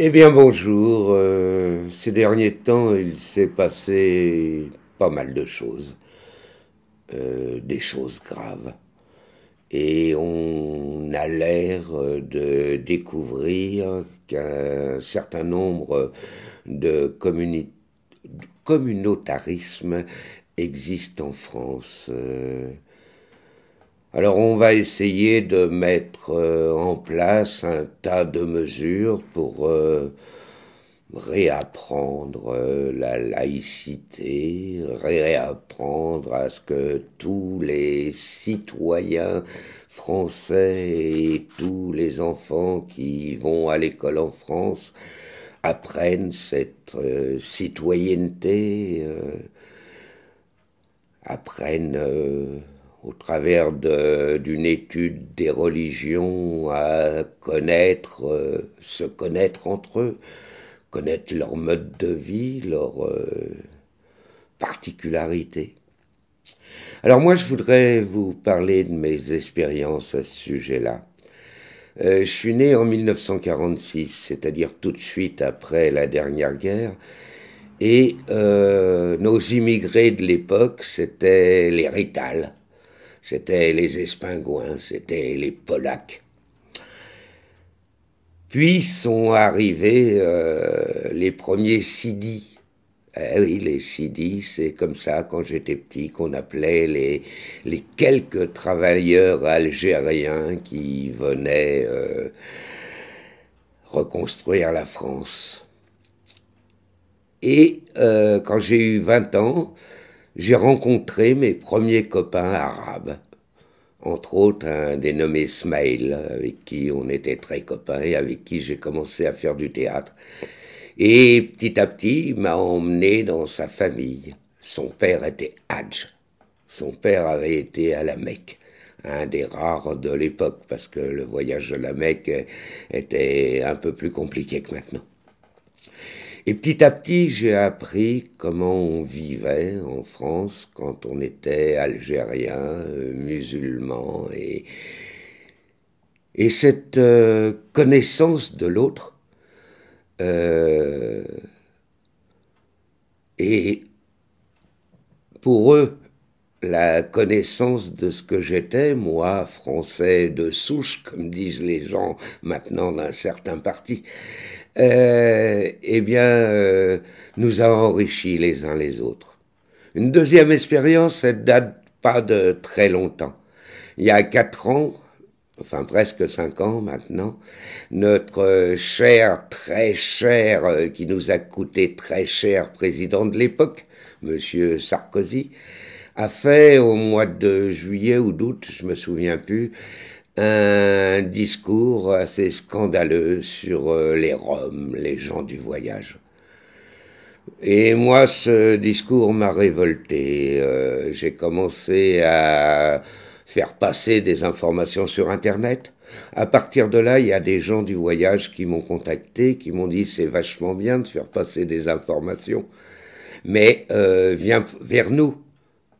Eh bien bonjour, euh, ces derniers temps il s'est passé pas mal de choses, euh, des choses graves, et on a l'air de découvrir qu'un certain nombre de, communautarisme communautarismes existent en France. Euh, alors on va essayer de mettre euh, en place un tas de mesures pour euh, réapprendre euh, la laïcité, réapprendre à ce que tous les citoyens français et tous les enfants qui vont à l'école en France apprennent cette citoyenneté, apprennent au travers d'une étude des religions, à connaître, euh, se connaître entre eux, connaître leur mode de vie, leur particularités euh, particularité. Alors moi, je voudrais vous parler de mes expériences à ce sujet-là. Euh, je suis né en 1946, c'est-à-dire tout de suite après la dernière guerre. Et nos immigrés de l'époque, c'était les Ritales. C'était les Espingouins, c'était les Polacs. Puis sont arrivés euh, les premiers Sidi. Eh oui, les Sidi, c'est comme ça, quand j'étais petit, qu'on appelait les, quelques travailleurs algériens qui venaient euh, reconstruire la France. Et euh, quand j'ai eu 20 ans, j'ai rencontré mes premiers copains arabes, entre autres un dénommé Smail, avec qui on était très copains et avec qui j'ai commencé à faire du théâtre. Et petit à petit, il m'a emmené dans sa famille. Son père était Hadj. Son père avait été à la Mecque un des rares de l'époque, parce que le voyage de la Mecque était un peu plus compliqué que maintenant. Et petit à petit, j'ai appris comment on vivait en France quand on était algérien, euh, musulman. Et, cette euh, connaissance de l'autre euh, et pour eux, la connaissance de ce que j'étais, moi, français de souche, comme disent les gens maintenant d'un certain parti, euh, eh bien, euh, nous a enrichis les uns les autres. Une deuxième expérience, elle date pas de très longtemps. Il y a quatre ans, enfin presque cinq ans maintenant, notre cher, très cher, euh, qui nous a coûté très cher président de l'époque, Monsieur Sarkozy, a fait au mois de juillet ou d'août, je me souviens plus, un discours assez scandaleux sur euh, les Roms, les gens du voyage. Et moi, ce discours m'a révolté. Euh, j'ai commencé à faire passer des informations sur Internet. À partir de là, il y a des gens du voyage qui m'ont contacté, qui m'ont dit c'est vachement bien de faire passer des informations, mais euh, viens vers nous,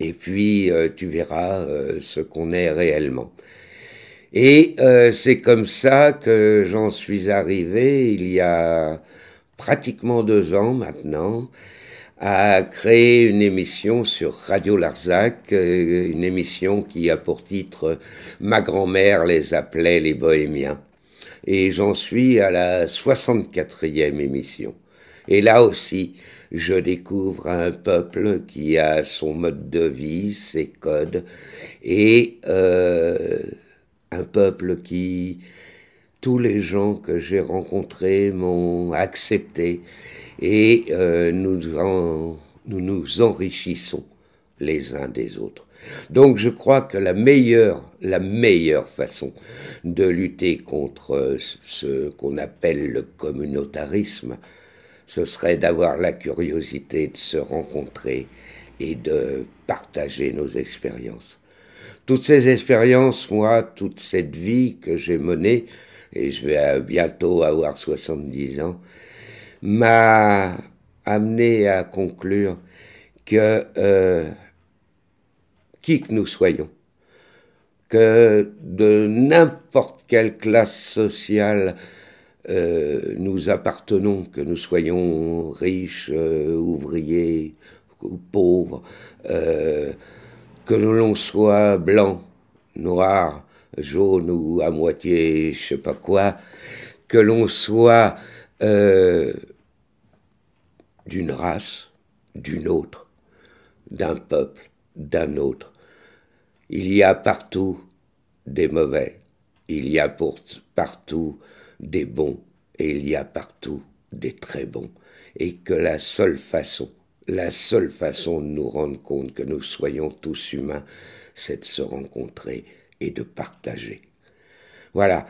et puis euh, tu verras euh, ce qu'on est réellement. Et euh, c'est comme ça que j'en suis arrivé il y a pratiquement deux ans maintenant à créer une émission sur Radio Larzac, une émission qui a pour titre Ma grand-mère les appelait les bohémiens. Et j'en suis à la 64e émission. Et là aussi, je découvre un peuple qui a son mode de vie, ses codes, et euh, un peuple qui, tous les gens que j'ai rencontrés m'ont accepté, et euh, nous, nous enrichissons les uns des autres. Donc je crois que la meilleure façon de lutter contre euh, ce qu'on appelle le communautarisme, ce serait d'avoir la curiosité de se rencontrer et de partager nos expériences. Toutes ces expériences, moi, toute cette vie que j'ai menée, et je vais bientôt avoir 70 ans, m'a amené à conclure que euh, qui que nous soyons, que de n'importe quelle classe sociale, euh, nous appartenons, que nous soyons riches, euh, ouvriers pauvres, euh, que l'on soit blanc, noir, jaune ou à moitié je sais pas quoi, que l'on soit d'une race, d'une autre, d'un peuple, d'un autre. Il y a partout des mauvais, il y a partout des bons, et il y a partout des très bons, et que la seule façon, la seule façon de nous rendre compte que nous soyons tous humains, c'est de se rencontrer et de partager. Voilà.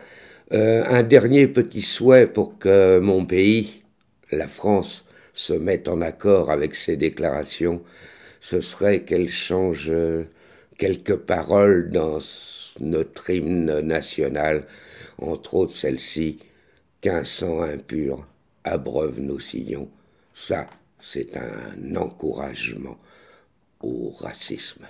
Euh, un dernier petit souhait pour que mon pays, la France, se mette en accord avec ces déclarations, ce serait qu'elle change euh, quelques paroles dans notre hymne national, entre autres celle-ci Qu'un sang impur abreuve nos sillons. Ça, c'est un encouragement au racisme.